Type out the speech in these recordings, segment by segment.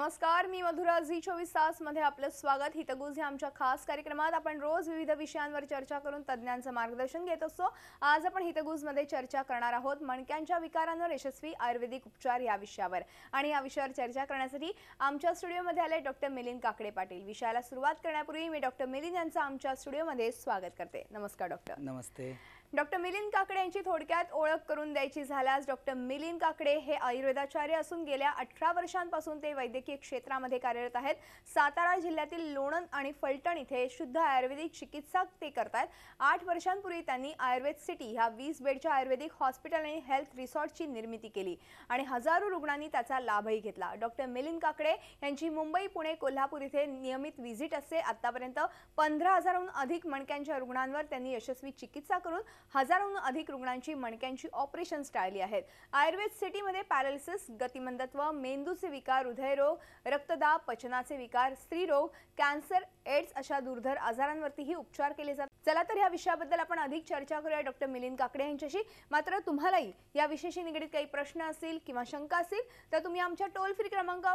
नमस्कार मी मधुरा झी चोवीस तास मध्ये आपलं स्वागत हितगुज या आमच्या खास कार्यक्रमात आपण रोज विविध विषयांवर चर्चा करून तज्ज्ञांचं मार्गदर्शन घेत असतो आज आपण हितगुज मध्ये चर्चा करणार आहोत मणक्यांच्या विकारांवर यशस्वी आयुर्वेदिक उपचार या विषयावर आणि या विषयावर चर्चा करण्यासाठी आमच्या स्टुडिओमध्ये आले डॉक्टर मिलिंद काकडे पाटील विषयाला सुरुवात करण्यापूर्वी मी डॉक्टर मिलिंद यांचं आमच्या स्टुडिओमध्ये स्वागत करते नमस्कार डॉक्टर नमस्ते डॉक्टर मिलिंद काकडे यांची थोडक्यात ओळख करून द्यायची झाल्यास डॉक्टर मिलिंद काकडे हे आयुर्वेदाचार्य असून गेल्या अठरा वर्षांपासून ते वैद्यकीय क्षेत्रामध्ये कार्यरत आहेत सातारा जिल्ह्यातील लोणंद आणि फलटण इथे शुद्ध आयुर्वेदिक चिकित्सा ते करतात आठ वर्षांपूर्वी त्यांनी आयुर्वेद सिटी ह्या वीस बेडच्या आयुर्वेदिक हॉस्पिटल आणि हेल्थ रिसॉर्टची निर्मिती केली आणि हजारो रुग्णांनी त्याचा लाभही घेतला डॉक्टर मिलिंद काकडे यांची मुंबई पुणे कोल्हापूर इथे नियमित व्हिजिट असते आतापर्यंत पंधरा हजारहून अधिक मणक्यांच्या रुग्णांवर त्यांनी यशस्वी चिकित्सा करून हजारोहून अधिक रुग्णांची मणक्यांची ऑपरेशन्स टाळली आहेत आयुर्वेद सिटीमध्ये पॅरालिसिस गतिमंदत्व मेंदूचे विकार हृदयरोग रक्तदाब पचनाचे विकार स्त्री रोग कॅन्सर एड्स अशा दुर्धर आजारांवरतीही उपचार केले जातात चला तर या विषयाबद्दल आपण अधिक चर्चा करूया डॉक्टर मिलिंद काकडे यांच्याशी मात्र तुम्हालाही या विषयाशी निगडीत काही प्रश्न असतील किंवा शंका असतील तर तुम्ही आमच्या टोल फ्री क्रमांक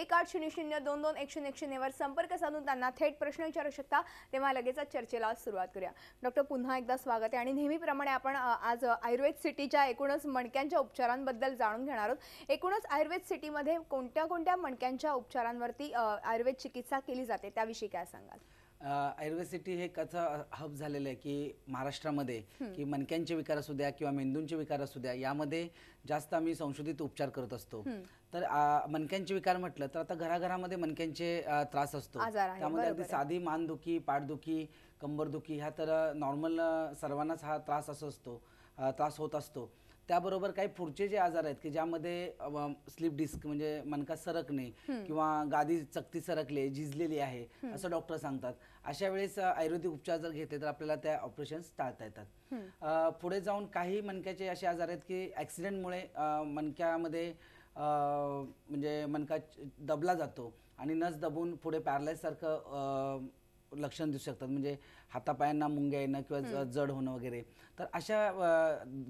एक आठ शून्य शून्य दोन दोन एक शून्य एक शून्यवर संपर्क साधून त्यांना थेट प्रश्न विचारू शकता तेव्हा लगेचच चर्चेला सुरुवात करूया डॉक्टर पुन्हा एकदा स्वागत आहे आणि नेहमीप्रमाणे आपण आज आयुर्वेद सिटीच्या एकूणच मणक्यांच्या उपचारांबद्दल जाणून घेणार आहोत एकूणच आयुर्वेद सिटीमध्ये कोणत्या कोणत्या मणक्यांच्या उपचारांवरती आयुर्वेद चिकित्सा केली जाते त्याविषयी काय सांगाल आयुर्वेद सिटी हे कसं हब झालेलं आहे की महाराष्ट्रामध्ये की मणक्यांचे विकार असू द्या किंवा मेंदूंचे विकार असू द्या यामध्ये जास्त आम्ही संशोधित उपचार करत असतो तर मणक्यांचे विकार म्हटलं तर आता घराघरामध्ये मणक्यांचे त्रास असतो त्यामध्ये अगदी साधी मानदुखी पाठदुखी कंबरदुखी ह्या तर नॉर्मल सर्वांनाच हा त्रास असो असतो त्रास होत असतो त्याबरोबर काही पुढचे जे आजार आहेत की ज्यामध्ये स्लीप डिस्क म्हणजे मनका सरकणे किंवा गादी चकती सरकले झिजलेली आहे असं डॉक्टर सांगतात अशा वेळेस आयुर्वेदिक उपचार जर घेतले तर आपल्याला त्या ऑपरेशन टाळता येतात पुढे जाऊन काही मनक्याचे असे आजार आहेत की ऍक्सिडेंटमुळे मनक्यामध्ये म्हणजे मनका दबला जातो आणि नस दबून पुढे पॅरलाइज सारखं लक्षण दिसू शकतात म्हणजे हातापायांना मुंग्या येणं किंवा जड होणं वगैरे तर अशा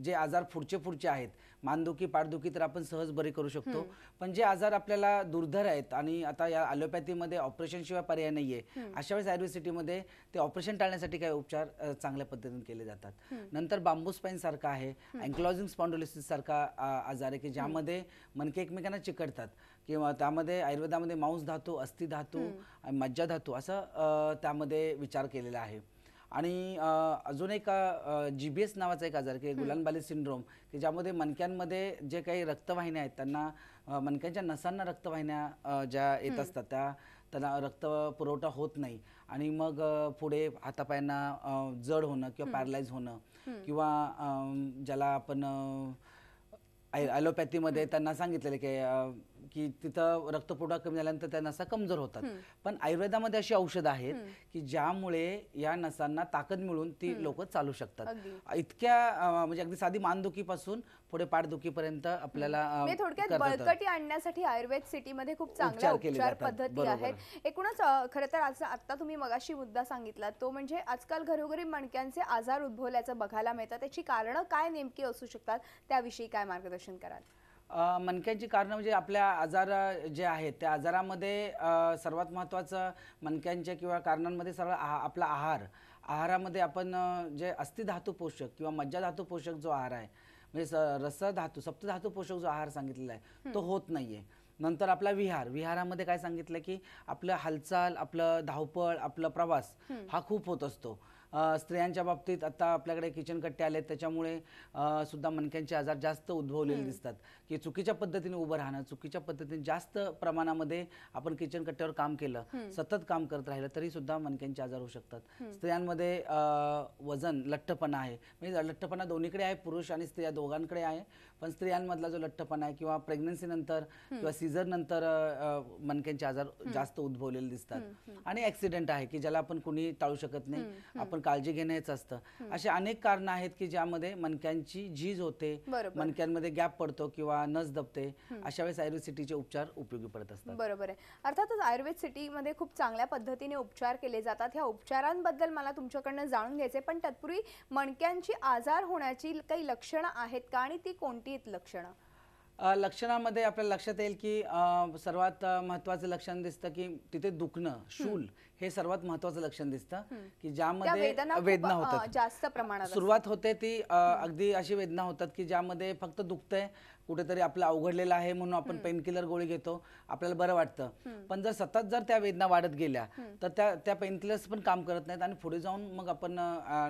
जे आजार पुढचे पुढचे आहेत मानदुखी पाठदुखी तर आपण सहज बरे करू शकतो पण जे आजार आपल्याला दुर्धर आहेत आणि आता या ऑपरेशन ऑपरेशनशिवाय पर्याय नाही आहे अशा वेळेस आयुर्वेद ते ऑपरेशन टाळण्यासाठी काही उपचार चांगल्या पद्धतीने केले जातात नंतर बांबू स्पाईन सारखा आहे अँक्लॉजिंग स्पॉन्डोलिसिस सारखा आजार आहे की ज्यामध्ये मनके एकमेकांना चिकटतात किंवा त्यामध्ये आयुर्वेदामध्ये मांस धातू अस्थि धातू आणि मज्जा धातू असं त्यामध्ये विचार केलेला आहे आणि अजून एक जी बी एस नावाचा एक आजार की गुलानबाली सिंड्रोम की ज्यामध्ये मणक्यांमध्ये जे काही रक्तवाहिन्या आहेत त्यांना मणक्यांच्या नसांना रक्तवाहिन्या ज्या येत असतात त्या त्यांना रक्त पुरवठा होत नाही आणि मग पुढे हातापायांना जड होणं किंवा पॅरलाइज होणं किंवा ज्याला आपण ॲलोपॅथीमध्ये त्यांना सांगितलेलं की की तिथं रक्तपुरवठा कमी झाल्यानंतर त्या नसा कमजोर होतात पण आयुर्वेदामध्ये अशी औषधं आहेत की ज्यामुळे या नसांना ताकद मिळून ती लोक चालू शकतात इतक्या म्हणजे अगदी साधी मानदुखीपासून पुढे पाठदुखीपर्यंत आपल्याला म्हणजे थोडक्यात बळकटी आणण्यासाठी आयुर्वेद सिटीमध्ये खूप चांगल्या उपचार पद्धती आहेत एकूणच खरं तर आज आता तुम्ही मगाशी मुद्दा सांगितला तो म्हणजे आजकाल घरोघरी मणक्यांचे आजार उद्भवल्याचं बघायला मिळतात त्याची कारण काय नेमकी असू शकतात त्याविषयी काय मार्गदर्शन कराल मणक्यांची कारणं म्हणजे आपल्या आजार जे आहेत त्या आजारामध्ये सर्वात महत्त्वाचं मणक्यांच्या किंवा कारणांमध्ये सर्व आपला आहार आहारामध्ये आपण जे अस्थिधातू पोषक किंवा मज्जाधातू पोषक जो आहार आहे म्हणजे स रसधातू सप्तधातू पोषक जो आहार सांगितलेला आहे तो होत नाही नंतर आपला विहार विहारामध्ये काय सांगितलं की आपलं हालचाल आपलं धावपळ आपला प्रवास हा खूप होत असतो स्त्रियांच्या बाबतीत आता आपल्याकडे किचन कट्टे आले त्याच्यामुळे सुद्धा मनक्यांचे आजार जास्त उद्भवलेले दिसतात की चुकीच्या पद्धतीने उभं राहणं चुकीच्या पद्धतीने जास्त प्रमाणामध्ये आपण किचन कट्ट्यावर काम केलं सतत काम करत राहिलं तरी सुद्धा मनक्यांचे आजार होऊ शकतात स्त्रियांमध्ये वजन लठ्ठपणा आहे म्हणजे लठ्ठपणा दोन्हीकडे आहे पुरुष आणि स्त्रिया दोघांकडे आहे पण स्त्रियांमधला जो लठ्ठपणा आहे किंवा नंतर किंवा नंतर मनक्यांचे आजार जास्त उद्भवलेले दिसतात आणि ऍक्सिडेंट आहे की ज्याला आपण कुणी टाळू शकत नाही आपण काळजी घेण्याच असतं असे अनेक कारण आहेत की ज्यामध्ये मनक्यांची झीज होते मनक्यांमध्ये गॅप पडतो किंवा नस दबते अशा वेळेस आयुर्वेद सिटीचे उपचार उपयोगी पडत असतात बरोबर आहे अर्थातच आयुर्वेद मध्ये खूप चांगल्या पद्धतीने उपचार केले जातात ह्या उपचारांबद्दल मला तुमच्याकडनं जाणून घ्यायचे पण तत्पूर्वी मणक्यांची आजार होण्याची काही लक्षणं आहेत का आणि ती कोणती कोणती लक्षणं लक्षणामध्ये आपल्याला लक्षात येईल की सर्वात महत्वाचं लक्षण दिसतं की तिथे दुखणं शूल हे सर्वात महत्वाचं लक्षण दिसतं की ज्यामध्ये वेदना होतात जास्त प्रमाणात सुरुवात होते ती अगदी अशी वेदना होतात की ज्यामध्ये फक्त दुखतंय कुठेतरी आपलं अवघडलेलं आहे म्हणून आपण पेनकिलर गोळी घेतो आपल्याला बरं वाटतं पण जर सतत जर त्या वेदना वाढत गेल्या तर त्या त्या पेनकिलर्स पण काम करत नाहीत आणि पुढे जाऊन मग आपण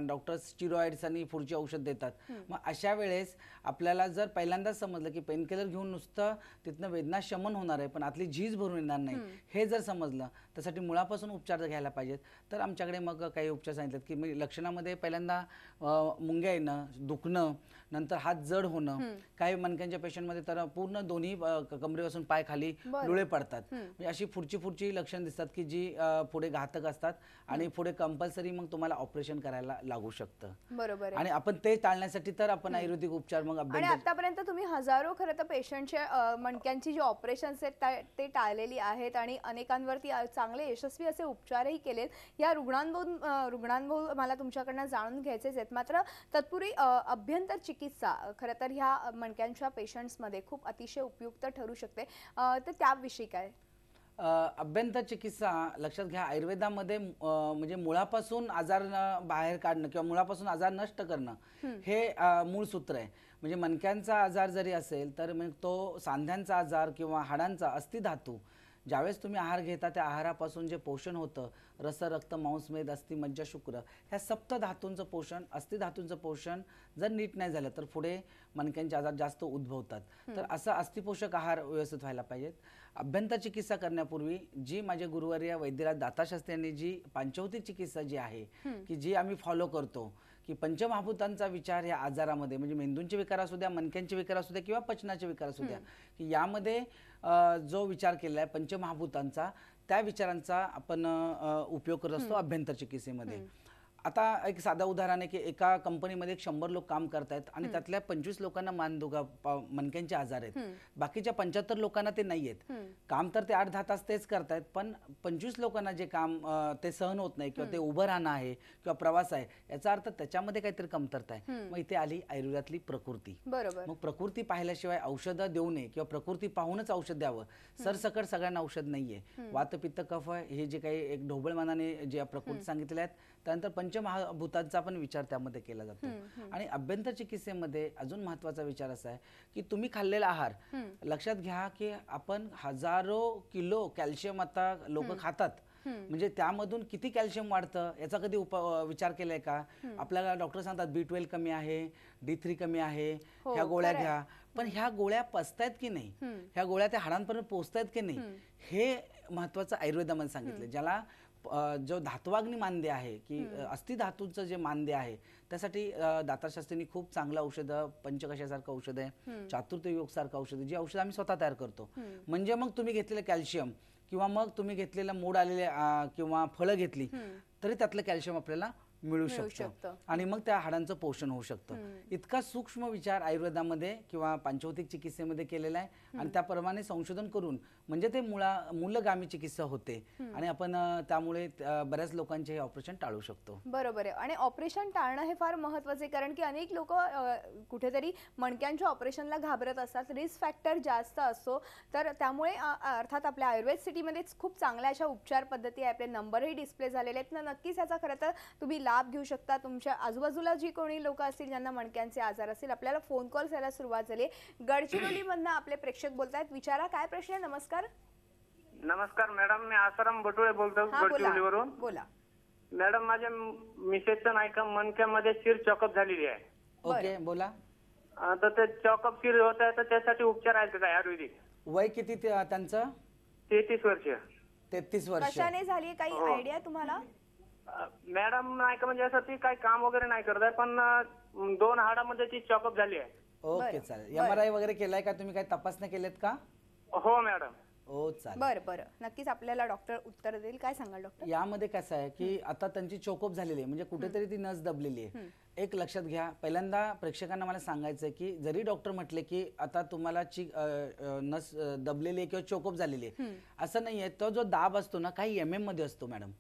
डॉक्टर्स स्टिरॉइड्स आणि पुढची औषध देतात मग अशा वेळेस आपल्याला जर पहिल्यांदाच समजलं की पेनकिलर घेऊन नुसतं तिथनं वेदना शमन होणार आहे पण आपली झीज भरून येणार नाही हे जर समजलं त्यासाठी मुळापासून उपचार घ्यायला पाहिजेत तर आमच्याकडे मग काही उपचार सांगितलेत की लक्षणामध्ये पहिल्यांदा मुंग्या येणं दुखणं नंतर हात जड होणं काही मनक्यांच्या पेशंटमध्ये तर पूर्ण दोन्ही कमरेपासून पाय खाली लुळे पडतात म्हणजे अशी पुढची पुढची लक्षण दिसतात की जी पुढे घातक असतात आणि पुढे कंपल्सरी मग तुम्हाला ऑपरेशन करायला लागू शकतं बरोबर आणि आपण ते टाळण्यासाठी तर आपण आयुर्वेदिक उपचार मग आणि आतापर्यंत तुम्ही हजारो खरं तर पेशंटचे मणक्यांची जी ऑपरेशन आहेत ते टाळलेली आहेत आणि अनेकांवरती चांगले यशस्वी असे उपचारही केलेत या रुग्णांबो रुग्णांबो मला तुमच्याकडनं जाणून घ्यायचेच आहेत मात्र तत्पूर्वी अभ्यंतर चिकित्सा किस्सा खरं तर ह्या मणक्यांच्या पेशंट्समध्ये खूप अतिशय उपयुक्त ठरू शकते तर त्याविषयी काय अभ्यंता चिकित्सा लक्षात घ्या आयुर्वेदामध्ये म्हणजे मुळापासून आजार बाहेर काढणं किंवा मुळापासून आजार नष्ट करणं हे मूळ सूत्र आहे म्हणजे मणक्यांचा आजार जरी असेल तर मग तो सांध्यांचा आजार किंवा हाडांचा अस्थिधातू ज्यावेळेस तुम्ही आहार घेता त्या आहारापासून जे पोषण होतं रस रक्त मांसमेद अस्थि मज्जा शुक्र ह्या सप्त धातूंचं पोषण अस्थि धातूंचं पोषण जर नीट नाही झालं तर पुढे मनक्यांचे आजार जास्त उद्भवतात तर असं अस्थिपोषक आहार व्यवस्थित व्हायला पाहिजेत अभ्यंत चिकित्सा करण्यापूर्वी जी माझे गुरुवारी वैद्यला वैद्यराज दाताशास्त्री जी पांचवती चिकित्सा जी आहे की जी आम्ही फॉलो करतो की पंचमहाभूतांचा विचार या आजारामध्ये म्हणजे मेंदूंचे विकार असू द्या मनक्यांचे विकार असू द्या किंवा पचनाचे विकार असू द्या की यामध्ये जो विचार केलेला आहे पंचमहाभूतांचा त्या विचारांचा आपण उपयोग करत असतो अभ्यंतर चिकित्सेमध्ये आता एक साधा उदाहरण आहे की एका कंपनीमध्ये एक शंभर लोक काम करतायत आणि त्यातल्या पंचवीस लोकांना मानदुगा मनक्यांचे आजार आहेत बाकीच्या पंच्याहत्तर लोकांना ते नाही आहेत काम तर ते आठ दहा तास तेच करतायत पण पंचवीस लोकांना जे काम ते सहन होत नाही किंवा ते उभं राहणं आहे किंवा प्रवास आहे याचा अर्थ त्याच्यामध्ये काहीतरी कमतरता आहे मग इथे आली आयुर्वेदातली प्रकृती बरोबर मग प्रकृती पाहिल्याशिवाय औषधं देऊ नये किंवा प्रकृती पाहूनच औषध द्यावं सरसकट सगळ्यांना औषध नाहीये वातपित्त कफ हे जे काही एक ढोबळमानाने जे प्रकृती सांगितलेल्या आहेत त्यानंतर पंचमहाभूतांचा पण विचार त्यामध्ये केला जातो आणि अभ्यंतर चिकित्सेमध्ये अजून महत्वाचा विचार असा आहे की तुम्ही खाल्लेला आहार लक्षात घ्या की आपण हजारो किलो कॅल्शियम आता लोक खातात म्हणजे त्यामधून किती कॅल्शियम वाढतं याचा कधी उप विचार केलाय का आपल्याला डॉक्टर सांगतात बी ट्वेल्व कमी आहे डी थ्री कमी आहे हो, ह्या गोळ्या घ्या पण ह्या गोळ्या पचतायत की नाही ह्या गोळ्या त्या हाडांपर्यंत पोचतायत की नाही हे महत्वाचं आयुर्वेदामध्ये सांगितलं ज्याला जो धातवाग्नी मानदे आहे की अस्थि धातूंचं जे मानदे आहे त्यासाठी दाताशास्त्रींनी खूप चांगलं औषधं पंचकशासारखं औषध आहे चातुर्थ योग सारखं औषध जी औषधं आम्ही स्वतः तयार करतो म्हणजे मग तुम्ही घेतलेलं कॅल्शियम किंवा मग तुम्ही घेतलेलं मूड आलेले किंवा फळं घेतली तरी त्यातलं कॅल्शियम आपल्याला मिळू शकतं आणि मग त्या हाडांचं पोषण होऊ शकतं इतका सूक्ष्म विचार आयुर्वेदामध्ये किंवा पांचवतिक चिकित्सेमध्ये केलेला आहे आणि त्याप्रमाणे संशोधन करून म्हणजे ते मुळा मूलगामी चिकित्सा होते आणि आपण त्यामुळे बऱ्याच लोकांचे हे ऑपरेशन टाळू शकतो बरोबर आहे आणि ऑपरेशन टाळणं हे फार महत्वाचं कारण की अनेक लोक कुठेतरी मणक्यांच्या ऑपरेशनला घाबरत असतात रिस्क फॅक्टर जास्त असतो तर त्यामुळे अर्थात आपल्या आयुर्वेद सिटीमध्येच खूप चांगल्या अशा उपचार पद्धती आहे आपले नंबरही डिस्प्ले झालेले आहेत ना नक्कीच याचा खरं तर तुम्ही लाभ घेऊ शकता तुमच्या आजूबाजूला जी कोणी लोक असतील ज्यांना मणक्यांचे आजार असतील आपल्याला फोन कॉल करायला सुरुवात झाली गडचिरोलीमधनं आपले प्रेक्षक बोलतायत विचारा काय प्रश्न नमस्कार नमस्कार नमस्कार मॅडम मी आसाराम बटुळे बोलतो गडचिरोलीवरून बोला मॅडम माझ्या मिसेसचं नाही का मध्ये शिर चॉकअप झालेली आहे ओके बोला तर ते चॉकअप शिर होत आहे तर त्यासाठी उपचार आहेत का आयुर्वेदिक वय किती त्यांचं तेहतीस वर्ष तेहतीस वर्ष झाली काही हो. आयडिया तुम्हाला मॅडम नाही का म्हणजे असं ती काही काम वगैरे नाही करत आहे पण दोन हाडामध्ये ती चॉकअप झाली आहे ओके चालेल एम आर आय वगैरे केलाय का तुम्ही काही तपासण्या केल्यात का हो मॅडम हो चालेल बरं बरं नक्कीच आपल्याला डॉक्टर उत्तर देईल काय सांगाल डॉक्टर यामध्ये कसं आहे की आता त्यांची चोकअप झालेली आहे म्हणजे कुठेतरी ती नस दबलेली आहे एक लक्षात घ्या पहिल्यांदा प्रेक्षकांना मला सांगायचं आहे की जरी डॉक्टर म्हटले की आता तुम्हाला ची नस दबलेली आहे किंवा चोकअप झालेली आहे असं नाहीये तो जो दाब असतो ना काही एम एम मध्ये असतो मॅडम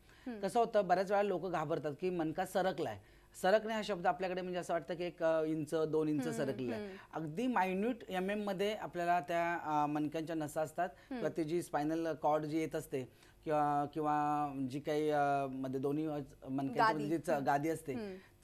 कसं होतं बऱ्याच वेळा लोक घाबरतात की मनका सरकलाय सरकणे हा शब्द आपल्याकडे म्हणजे असं वाटतं की एक इंच दोन इंच सरकलेलं आहे अगदी मायन्यूट एम एम मध्ये आपल्याला त्या मनक्यांच्या नसा असतात किंवा जी स्पायनल कॉर्ड जी येत असते किंवा किंवा जी काही मध्ये दोन्ही मणक्यांची जी गादी असते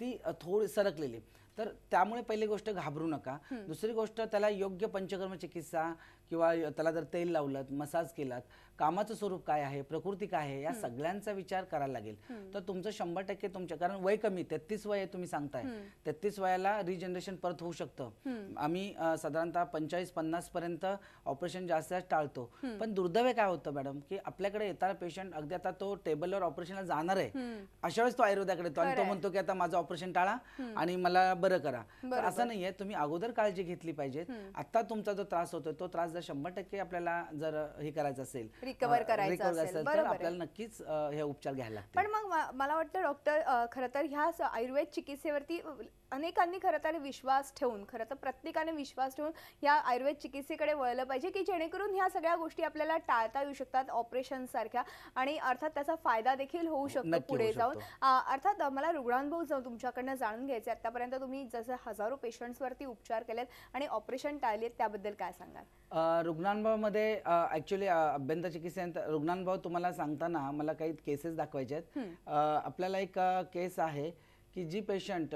ती थोडी सरकलेली तर त्यामुळे पहिली गोष्ट घाबरू नका दुसरी गोष्ट त्याला योग्य पंचकर्म चिकित्सा किंवा त्याला जर तेल लावलं मसाज केलात कामाचं स्वरूप काय आहे प्रकृती काय आहे या सगळ्यांचा विचार करायला लागेल तर तुमचं शंभर टक्के तुमच्या कारण वय कमी तेहतीस वय तुम्ही सांगताय तेहतीस वयाला रिजनरेशन परत होऊ शकतं आम्ही साधारणतः पंचाळीस पन्नास पर्यंत ऑपरेशन जास्त टाळतो पण दुर्दैव काय होतं मॅडम की आपल्याकडे येताना पेशंट अगदी आता तो टेबलवर ऑपरेशनला जाणार आहे अशा वेळेस तो आयुर्वेदाकडे येतो आणि तो म्हणतो की आता माझं ऑपरेशन टाळा आणि मला बरं करा असं नाहीये तुम्ही अगोदर काळजी घेतली पाहिजे आता तुमचा जो त्रास होतो तो त्रास जर शंभर टक्के आपल्याला जर हे करायचं असेल रिकवर करायचं असेल तर आपल्याला नक्कीच हे उपचार घ्यायला पण मग मला वाटतं डॉक्टर खरं तर ह्या आयुर्वेद चिकित्सेवरती अनेकांनी खरं तर विश्वास ठेवून खरं तर प्रत्येकाने विश्वास ठेवून या आयुर्वेद चिकित्सेकडे वळलं पाहिजे की जेणेकरून ह्या सगळ्या गोष्टी आपल्याला टाळता येऊ शकतात ऑपरेशन सारख्या आणि अर्थात त्याचा फायदा देखील होऊ शकतो पुढे जाऊन अर्थात मला रुग्णांभव जाऊन तुमच्याकडनं जाणून घ्यायचे आतापर्यंत तुम्ही जसं हजारो पेशंट्सवरती उपचार केलेत आणि ऑपरेशन टाळलेत त्याबद्दल काय सांगाल मध्ये ॲक्च्युली अभ्यंत चिकित्सा रुग्णांभाव तुम्हाला सांगताना मला काही केसेस दाखवायचे आहेत आपल्याला एक केस आहे की जी पेशंट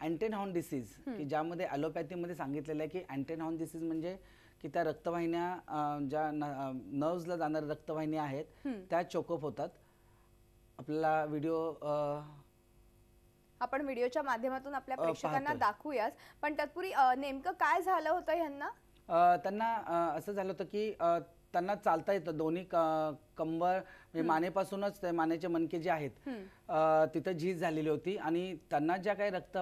अँटेनहॉन डिसीज की ज्यामध्ये ॲलोपॅथीमध्ये सांगितलेलं आहे की अँटेनहॉन डिसीज म्हणजे की त्या रक्तवाहिन्या ज्या नर्व्सला जाणाऱ्या रक्तवाहिन्या आहेत त्या चोकअप होतात आपल्याला व्हिडिओ आपण व्हिडिओच्या माध्यमातून आपल्या प्रेक्षकांना दाखवूयास पण तत्पूर्वी नेमकं काय झालं होतं यांना त्यांना असं झालं होतं की त्यांना चालता येतं दोन्ही कंबर म्हणजे मानेपासूनच ते मानेचे मनके जे आहेत तिथं झीज झालेली होती आणि त्यांना ज्या काही रक्त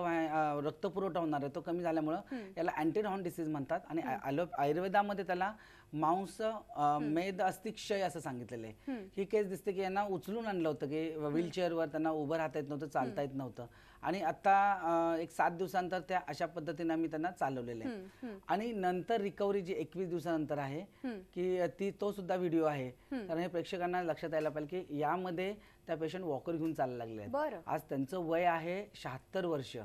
रक्त पुरवठा होणार आहे तो कमी झाल्यामुळं याला अँटीडॉन डिसीज म्हणतात आणि आयुर्वेदामध्ये त्याला मांस मेद अस्थिक्षय असं सांगितलेलं आहे ही केस दिसते की यांना उचलून आणलं होतं की व्हीलचेअरवर त्यांना उभं राहता येत नव्हतं चालता येत नव्हतं आणि आता एक सात दिवसानंतर त्या अशा पद्धतीने आम्ही त्यांना चालवलेले आणि नंतर रिकव्हरी जी एकवीस दिवसानंतर आहे की ती तो सुद्धा व्हिडिओ आहे कारण हे प्रेक्षकांना लक्षात यायला पाहिजे की यामध्ये त्या पेशंट वॉकर घेऊन चालायला लागले आज त्यांचं वय आहे शहात्तर वर्ष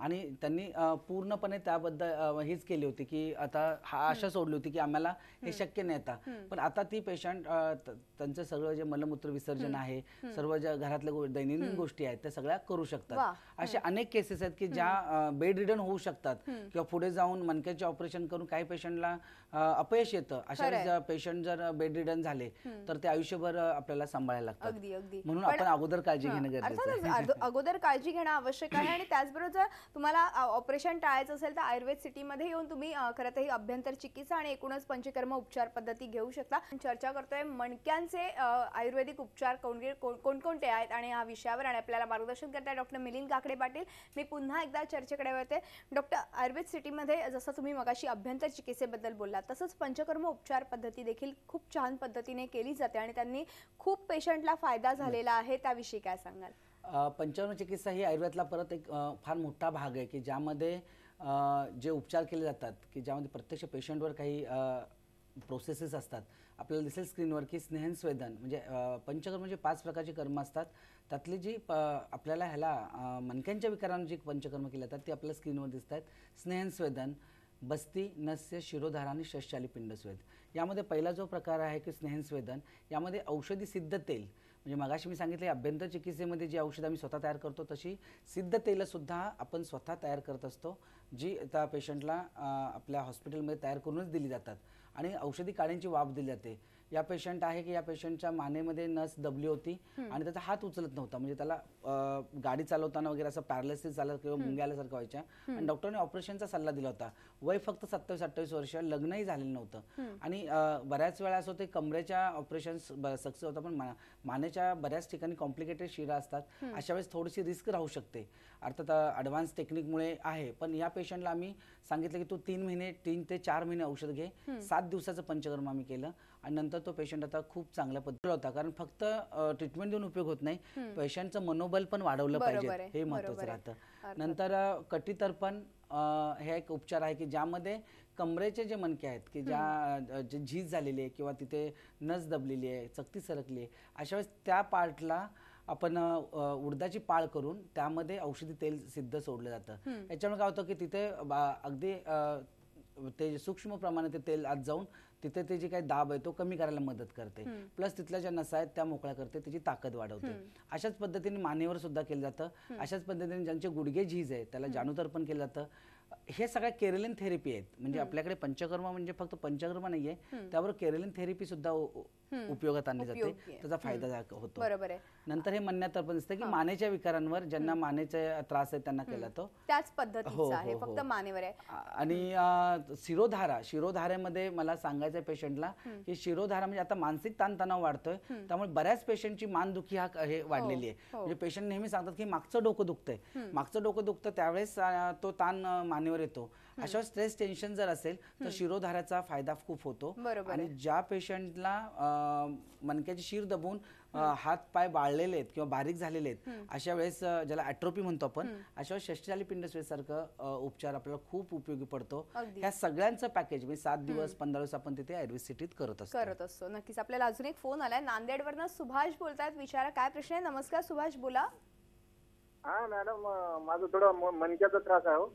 आणि त्यांनी पूर्णपणे त्याबद्दल हेच केली होती की आता हा आशा सोडली होती की आम्हाला हे शक्य नाही आता पण आता ती पेशंट त्यांचं सगळं जे मलमूत्र विसर्जन आहे सर्व ज्या घरातल्या दैनंदिन गोष्टी आहेत त्या सगळ्या करू शकतात असे अनेक केसेस आहेत की ज्या बेड रिडन होऊ शकतात किंवा पुढे जाऊन मनक्याचे ऑपरेशन करून काही पेशंटला अपयश येतं अशा पेशंट जर बेड रिडन झाले तर ते आयुष्यभर आपल्याला सांभाळायला लागतं अगदी अगदी म्हणून आपण अगोदर काळजी घेणं गरजेचं अगोदर काळजी घेणं आवश्यक आहे आणि त्याचबरोबर जर तुम्हाला ऑपरेशन टाळायचं असेल तर आयुर्वेद सिटीमध्ये येऊन तुम्ही खरं तर अभ्यंतर चिकित्सा आणि एकूणच पंचकर्म उपचार पद्धती घेऊ शकता चर्चा करतोय मणक्यांचे आयुर्वेदिक उपचार कोणकोणते आहेत आणि या विषयावर आणि आपल्याला मार्गदर्शन करताय डॉक्टर मिलिंद काकडे ठाकरे पाटील मी पुन्हा एकदा चर्चेकडे वळते डॉक्टर आयुर्वेद सिटीमध्ये जसं तुम्ही मगाशी अभ्यंतर चिकित्सेबद्दल बोलला तसंच पंचकर्म उपचार पद्धती देखील खूप छान पद्धतीने केली जाते आणि त्यांनी खूप पेशंटला फायदा झालेला आहे त्याविषयी काय सांगाल पंचकर्म चिकित्सा ही आयुर्वेदला परत एक फार मोठा भाग आहे की ज्यामध्ये जे उपचार केले जातात की ज्यामध्ये प्रत्यक्ष पेशंटवर काही प्रोसेसेस असतात आपल्याला दिसेल स्क्रीनवर की स्नेहन स्वेदन म्हणजे पंचकर्म म्हणजे पाच प्रकारचे कर्म असतात त्यातली जी प आपल्याला ह्याला मनक्यांच्या विकारानं जी पंचकर्म केले जातात ती आपल्या स्क्रीनवर दिसत आहेत स्नेहस्वेदन बस्ती नस्य शिरोधारा आणि शशाली पिंडस्वेद यामध्ये पहिला जो प्रकार आहे की स्नेहस्वेदन यामध्ये औषधी सिद्ध तेल म्हणजे मगाशी मी सांगितले अभ्यंतर चिकित्सेमध्ये जी औषधं आम्ही स्वतः तयार करतो तशी सिद्ध तेलंसुद्धा आपण स्वतः तयार करत असतो जी त्या पेशंटला आपल्या हॉस्पिटलमध्ये तयार करूनच दिली जातात आणि औषधी काड्यांची वाफ दिली जाते या पेशंट आहे की या पेशंटच्या मानेमध्ये नस दबली होती आणि त्याचा हात उचलत नव्हता म्हणजे त्याला गाडी चालवताना वगैरे असं पॅरालिसिस झालं किंवा मुंग्या आल्यासारखं व्हायच्या आणि डॉक्टरने ऑपरेशनचा सल्ला दिला होता वय फक्त सत्तावीस अठ्ठावीस वर्ष लग्नही झालेलं नव्हतं आणि बऱ्याच वेळा असं होते कमरेच्या ऑपरेशन सक्सेस होतं पण मानेच्या बऱ्याच ठिकाणी कॉम्प्लिकेटेड शिरा असतात अशा वेळेस थोडीशी रिस्क राहू शकते अर्थात ॲडव्हान्स टेक्निकमुळे आहे पण या पेशंटला आम्ही सांगितलं की तू तीन महिने तीन ते चार महिने औषध घे सात दिवसाचं पंचकर्म आम्ही केलं आणि नंतर होता तो पेशंट आता खूप चांगल्या पद्धतीला होता कारण फक्त ट्रीटमेंट देऊन उपयोग होत नाही पेशंटचं मनोबल पण वाढवलं पाहिजे हे महत्वाचं राहतं नंतर तर्पण हे एक उपचार आहे की ज्यामध्ये कमरेचे जे मणके आहेत की ज्या जे झीज झालेली आहे किंवा तिथे नस दबलेली आहे चकती सरकली आहे अशा वेळेस त्या पार्टला आपण उडदाची पाळ करून त्यामध्ये औषधी तेल सिद्ध सोडलं जातं याच्यामुळे काय होतं की तिथे अगदी ते सूक्ष्म प्रमाणात तेल आत जाऊन तिथे ते जे काही दाब आहे तो कमी करायला मदत करते प्लस तिथल्या ज्या नसा आहेत त्या मोकळ्या करते त्याची ताकद वाढवते अशाच पद्धतीने मानेवर सुद्धा केलं जातं अशाच पद्धतीने ज्यांचे गुडघे झीज आहे त्याला जाणूतर्पण केलं जातं हे सगळ्या केरेलिन थेरपी आहेत म्हणजे आपल्याकडे पंचकर्म म्हणजे फक्त पंचकर्म नाहीये त्यावर केरलिन थेरपी सुद्धा उपयोगात आणली जाते त्याचा फायदा होतो बरोबर आहे नंतर हे म्हणण्यात आपण असतं की मानेच्या विकारांवर ज्यांना मानेचा त्रास आहे त्यांना केला तो त्याच हो, हो, हो. फक्त मानेवर आहे आणि शिरोधारा शिरोधारेमध्ये मला सांगायचं पेशंटला की शिरोधारा म्हणजे आता मानसिक ताणतणाव वाढतोय त्यामुळे बऱ्याच पेशंटची मानदुखी हा हे वाढलेली आहे म्हणजे पेशंट नेहमी सांगतात की मागचं डोकं दुखतंय मागचं डोकं दुखतं त्यावेळेस तो ताण मानेवर येतो अशा स्ट्रेस टेन्शन जर असेल तर शिरोधाराचा फायदा खूप होतो आणि ज्या पेशंटला मनक्याची शिर दबून हात पाय बाळलेले आहेत किंवा बारीक झालेले आहेत अशा वेळेस ज्याला अॅट्रोपी म्हणतो आपण अशा वेळेस षष्टचाली सारखं उपचार आपल्याला खूप उपयोगी पडतो ह्या सगळ्यांचं पॅकेज म्हणजे सात दिवस पंधरा दिवस आपण तिथे ऍडव्हिस सिटीत करत असतो करत असतो नक्कीच आपल्याला अजून एक फोन आलाय नांदेडवरनं सुभाष बोलतायत विचारा काय प्रश्न आहे नमस्कार सुभाष बोला हा मॅडम माझं थोडं त्रास आहे हो.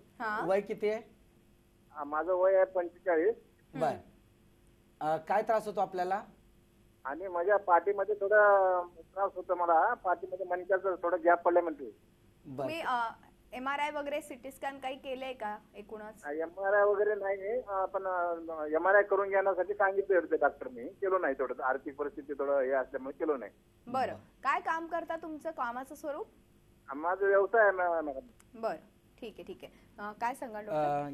वय किती आहे माझं वय आहे पंचेचाळीस बर काय त्रास होतो आपल्याला आणि माझ्या पाठीमध्ये थोडा त्रास होतो मला पाठीमध्ये मणक्याचा थोडा गॅप पडला म्हणते एम आर आय वगैरे सिटी स्कॅन काही केलंय का एकूणच एम आर आय वगैरे नाही पण एम आर आय करून घेण्यासाठी सांगितले होते मी केलो नाही थोडं आर्थिक परिस्थिती थोडं हे असल्यामुळे केलो नाही बरं काय काम करता तुमचं कामाचं स्वरूप व्यवसाय ठीक आहे ठीक आहे काय सांगाल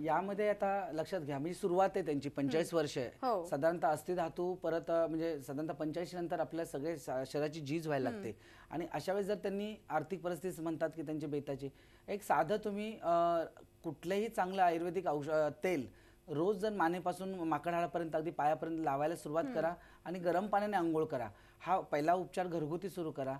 यामध्ये आता लक्षात घ्या म्हणजे सुरुवात आहे त्यांची पंचाळीस वर्ष आहे हो. साधारणतः अस्थि धातू परत म्हणजे साधारणतः पंचेचाळीस नंतर आपल्या सगळे शरीराची झीज व्हायला लागते आणि अशा वेळेस जर त्यांनी आर्थिक परिस्थिती म्हणतात की त्यांच्या बेताची एक साध तुम्ही कुठलंही चांगलं आयुर्वेदिक औषध तेल रोज जर मानेपासून माकडहाळापर्यंत अगदी पायापर्यंत लावायला सुरुवात करा आणि गरम पाण्याने आंघोळ करा हा पहिला उपचार घरगुती सुरू करा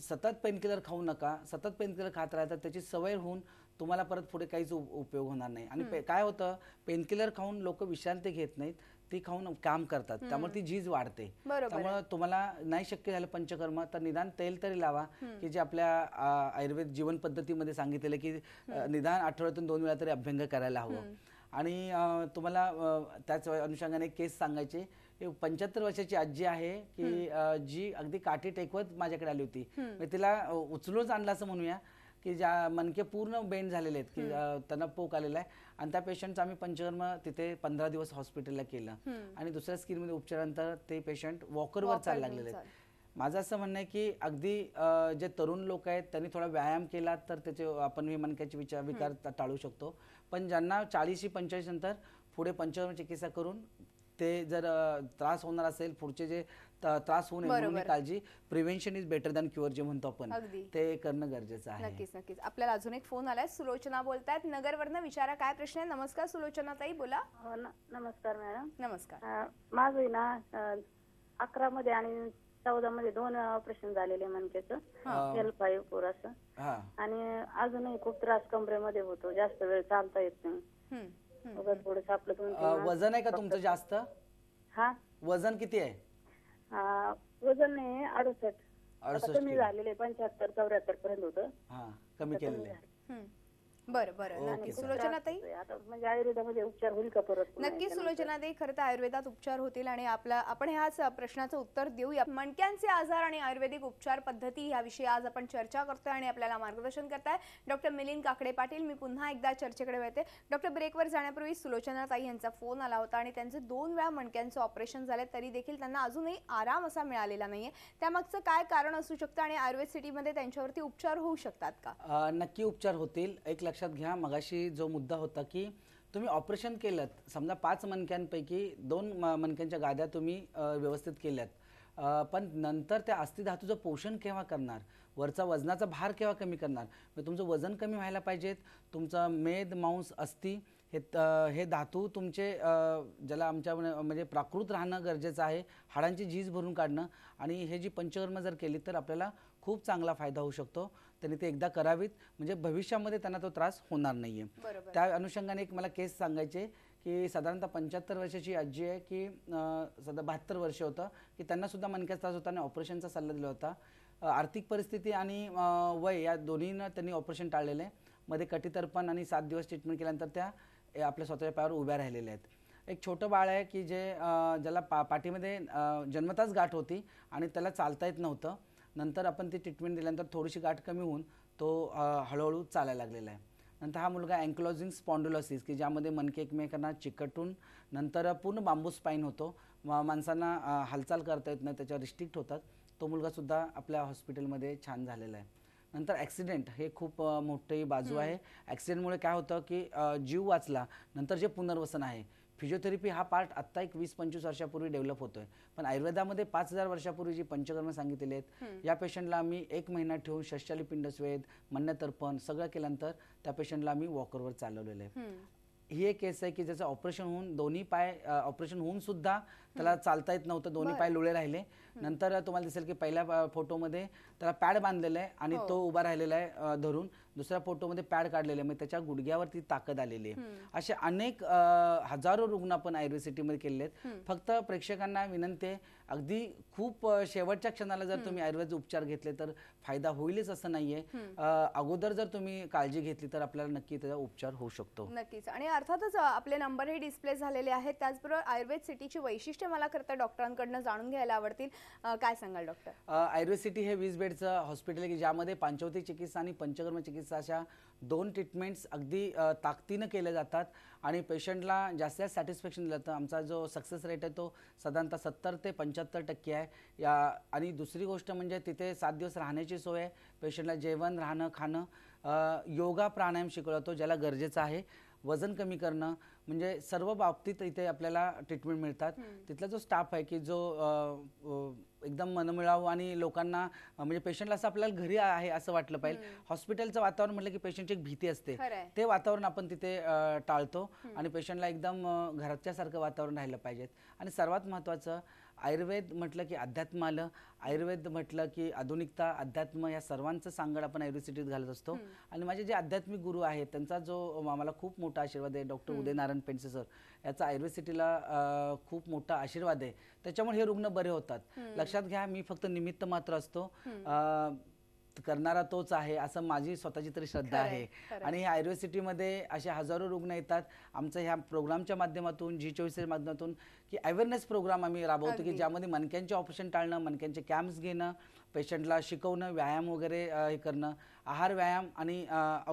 सतत पेनकिलर खाऊ नका सतत पेनकिलर खात राहतात त्याची सवय होऊन तुम्हाला परत पुढे काहीच उपयोग होणार नाही आणि काय होतं पेनकिलर खाऊन लोक विश्रांती घेत नाहीत ती खाऊन काम करतात त्यामुळे ती झीज वाढते त्यामुळे तुम्हाला नाही शक्य झालं पंचकर्म तर निदान तेल तरी लावा की जे आपल्या आयुर्वेद जीवन पद्धतीमध्ये सांगितलेलं की निदान आठवड्यातून दोन वेळा तरी अभ्यंग करायला हवं आणि तुम्हाला त्याच अनुषंगाने केस सांगायचे पंच्याहत्तर वर्षाची आजी आहे की जी अगदी काठी टेकवत माझ्याकडे आली होती तिला उचलूच आणला असं म्हणूया की ज्या मनके पूर्ण बेंड झालेले आहेत की त्यांना पोक आलेला आहे आणि त्या पेशंटचं आम्ही पंचकर्म तिथे पंधरा दिवस हॉस्पिटलला केलं आणि दुसऱ्या स्किनमध्ये उपचारानंतर ते पेशंट वॉकरवर चाल लागलेले आहेत माझं असं म्हणणं आहे की अगदी जे तरुण लोक आहेत त्यांनी थोडा व्यायाम केला तर त्याचे आपण मनक्याचे विचार विकार टाळू शकतो पण ज्यांना चाळीसशी पंचेचाळीस नंतर पुढे पंचावन्न चिकित्सा करून ते जर त्रास होणार असेल पुढचे जे त्रास होऊ नये काळजी prevention is better than cure जे म्हणतो आपण ते करणं गरजेचं आहे नक्कीच नक्कीच आपल्याला अजून एक फोन आलाय सुलोचना बोलतायत नगरवरनं विचारा काय प्रश्न आहे नमस्कार सुलोचना ताई बोला हो, नमस्कार मॅडम नमस्कार माझं ना अकरा मध्ये आणि चौदा मध्ये दोन ऑपरेशन झालेले मणक्याचं हा. एल फाईव्ह आणि अजूनही खूप त्रास कमरेमध्ये होतो जास्त वेळ चालता येत नाही वजन आहे का तुमचं जास्त हा वजन किती आहे वजन आहे अडुसष्ट कमी झालेले पंच्याहत्तर चौऱ्याहत्तर पर्यंत होत कमी केलेलं बरं बरं नक्की सुलोचनाताई म्हणजे आयुर्वेदामध्ये उपचार होईल का परत नक्की सुलोचना सुलोचनाताई खरं तर आयुर्वेदात उपचार होतील आणि आपला आपण ह्याच प्रश्नाचं उत्तर देऊया मणक्यांचे आजार आणि आयुर्वेदिक उपचार पद्धती याविषयी आज आपण चर्चा करतोय आणि आपल्याला मार्गदर्शन करताय डॉक्टर मिलिंद काकडे पाटील मी पुन्हा एकदा चर्चेकडे वळते डॉक्टर ब्रेकवर जाण्यापूर्वी सुलोचनाताई यांचा फोन आला होता आणि त्यांचे दोन वेळा मणक्यांचं ऑपरेशन झालं तरी देखील त्यांना अजूनही आराम असा मिळालेला नाहीये त्यामागचं काय कारण असू शकतं आणि आयुर्वेद सिटीमध्ये त्यांच्यावरती उपचार होऊ शकतात का नक्की उपचार होतील एक लक्षात घ्या मगाशी जो मुद्दा होता की तुम्ही ऑपरेशन केलं समजा पाच मणक्यांपैकी दोन मणक्यांच्या गाद्या तुम्ही व्यवस्थित केल्यात पण नंतर त्या अस्थिधातूचं पोषण केव्हा करणार वरचा वजनाचा भार केव्हा कमी करणार मग म्हणजे तुमचं वजन कमी व्हायला पाहिजेत तुमचं मेद मांस अस्थि हे हे धातू तुमचे ज्याला आमच्या म्हणजे प्राकृत राहणं गरजेचं आहे हाडांची झीज भरून काढणं आणि हे जी पंचकर्म जर केली तर आपल्याला खूप चांगला फायदा होऊ शकतो त्यांनी ते एकदा करावीत म्हणजे भविष्यामध्ये त्यांना तो त्रास होणार नाही आहे त्या अनुषंगाने एक मला केस सांगायचे की साधारणतः पंच्याहत्तर वर्षाची आजी आहे की सध्या बहात्तर वर्ष होतं की त्यांनासुद्धा मनक्याचा त्रास होता आणि ऑपरेशनचा सल्ला दिला होता आर्थिक परिस्थिती आणि वय या दोन्हीनं त्यांनी ऑपरेशन टाळलेलं आहे मध्ये कटितर्पण आणि सात दिवस ट्रीटमेंट केल्यानंतर त्या आपल्या स्वतःच्या पायावर उभ्या राहिलेल्या आहेत एक छोटं बाळ आहे की जे ज्याला पा पाठीमध्ये जन्मताच गाठ होती आणि त्याला चालता येत नव्हतं नंतर आपण ती ट्रीटमेंट दिल्यानंतर थोडीशी गाठ कमी होऊन तो हळूहळू चालायला लागलेला आहे नंतर हा मुलगा अँक्लॉझिंग स्पॉन्डुलॉसिस की ज्यामध्ये मनके एकमेकांना चिकटून नंतर पूर्ण बांबू स्पाईन होतो माणसांना हालचाल करता येत नाही त्याच्यावर रिस्ट्रिक्ट होतात तो मुलगासुद्धा आपल्या हॉस्पिटलमध्ये छान झालेला आहे नंतर ॲक्सिडेंट हे खूप मोठी बाजू आहे ॲक्सिडेंटमुळे काय होतं की जीव वाचला नंतर जे पुनर्वसन आहे फिजिओथेरपी हा पार्ट आत्ता एक वीस पंचवीस वर्षापूर्वी डेव्हलप होतोय पण आयुर्वेदामध्ये पाच हजार वर्षापूर्वी जी पंचकर्म सांगितले आहेत या पेशंटला आम्ही एक महिना ठेवून शशाली पिंडस्वेद मन्नतर्पण सगळं केल्यानंतर त्या पेशंटला आम्ही वॉकरवर चालवलेलं आहे ही एक केस आहे की ज्याचं ऑपरेशन होऊन दोन्ही पाय ऑपरेशन होऊन सुद्धा त्याला चालता येत नव्हतं दोन्ही पाय लुळे राहिले नंतर तुम्हाला दिसेल की पहिल्या फोटोमध्ये त्याला पॅड बांधलेलं आहे आणि हो. तो उभा राहिलेला आहे धरून दुसऱ्या फोटोमध्ये पॅड काढलेले मग त्याच्या गुडघ्यावरती ताकद आलेली आहे असे अनेक हजारो रुग्ण आपण आयुर्वेद सिटीमध्ये केलेले आहेत फक्त प्रेक्षकांना विनंती आहे अगदी खूप शेवटच्या क्षणाला जर तुम्ही आयुर्वेद उपचार घेतले तर फायदा होईलच असं नाहीये अगोदर जर तुम्ही काळजी घेतली तर आपल्याला नक्की त्याचा उपचार होऊ शकतो नक्कीच आणि अर्थातच आपले नंबर हे डिस्प्ले झालेले आहेत त्याचबरोबर आयुर्वेद सिटीची वैशिष्ट्य मला करता डॉक्टरांकडनं जाणून घ्यायला आवडतील काय सांगाल डॉक्टर आयुर्वेद सिटी हे वीस बेडचं हॉस्पिटल आहे की ज्यामध्ये पांचवती चिकित्सा आणि पंचकर्म चिकित्सा अशा दोन ट्रीटमेंट्स अगदी ताकदीनं केले जातात आणि पेशंटला जास्त सॅटिस्फॅक्शन दिलं जातं आमचा जो सक्सेस रेट आहे तो साधारणतः सत्तर ते पंच्याहत्तर टक्के आहे या आणि दुसरी गोष्ट म्हणजे तिथे सात दिवस राहण्याची सोय आहे पेशंटला जेवण राहणं खाणं योगा प्राणायाम शिकवतो ज्याला गरजेचं आहे वजन कमी करणं म्हणजे सर्व बाबतीत इथे आपल्याला ट्रीटमेंट मिळतात तिथला जो स्टाफ आहे की जो एकदम मनमिळावं आणि लोकांना म्हणजे पेशंटला असं आपल्याला घरी आहे असं वाटलं पाहिजे हॉस्पिटलचं वातावरण म्हटलं की पेशंटची एक भीती असते ते वातावरण आपण तिथे टाळतो आणि पेशंटला एकदम सारखं वातावरण राहिलं पाहिजेत आणि सर्वात महत्त्वाचं आयुर्वेद म्हटलं की अध्यात्म आलं आयुर्वेद म्हटलं की आधुनिकता अध्यात्म या सर्वांचं सांगड आपण आयुर्वेसिटीत घालत असतो आणि माझे जे आध्यात्मिक गुरु आहेत त्यांचा जो आम्हाला खूप मोठा आशीर्वाद आहे डॉक्टर उदयनारायण पेंडसे सर याचा आयुर्वेसिटीला खूप मोठा आशीर्वाद आहे त्याच्यामुळे हे रुग्ण बरे होतात लक्षात घ्या मी फक्त निमित्त मात्र असतो करणारा तोच आहे असं माझी स्वतःची तरी श्रद्धा आहे आणि आयुर्वेद सिटीमध्ये असे हजारो रुग्ण येतात आमचं ह्या प्रोग्रामच्या माध्यमातून जी चोवीसच्या माध्यमातून की अवेअरनेस प्रोग्राम आम्ही राबवतो की ज्यामध्ये मणक्यांचे ऑपरेशन टाळणं मनक्यांचे कॅम्प्स घेणं पेशंटला शिकवणं व्यायाम वगैरे हे करणं आहार व्यायाम आणि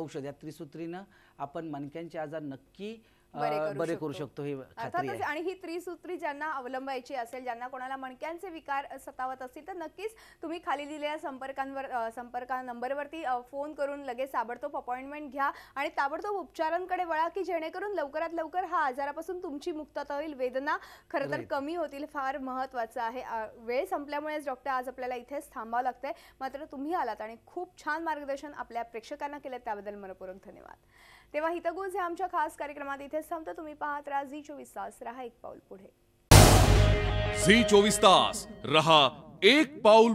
औषध या त्रिसूत्रीनं आपण मणक्यांचे आजार नक्की बरे करू शकतो ही अर्थातच आणि ही त्रिसूत्री ज्यांना अवलंबायची असेल ज्यांना कोणाला मणक्यांचे विकार सतावत असतील तर नक्कीच तुम्ही खाली दिलेल्या संपर्कांवर संपर्क नंबरवरती फोन करून लगेच ताबडतोब अपॉइंटमेंट घ्या आणि ताबडतोब उपचारांकडे वळा की जेणेकरून लवकरात लवकर हा आजारापासून तुमची मुक्तता होईल वेदना खरं तर कमी होतील फार महत्वाचं आहे वेळ संपल्यामुळेच डॉक्टर आज आपल्याला इथेच थांबावं लागतंय मात्र तुम्ही आलात आणि खूप छान मार्गदर्शन आपल्या प्रेक्षकांना केलं त्याबद्दल मनपूर्वक धन्यवाद तेव्हा हितगुज हे आमच्या खास कार्यक्रमात इथे थांबतो तुम्ही पाहत राहा झी चोवीस तास राहा एक पाऊल पुढे झी चोवीस तास रहा एक पाऊल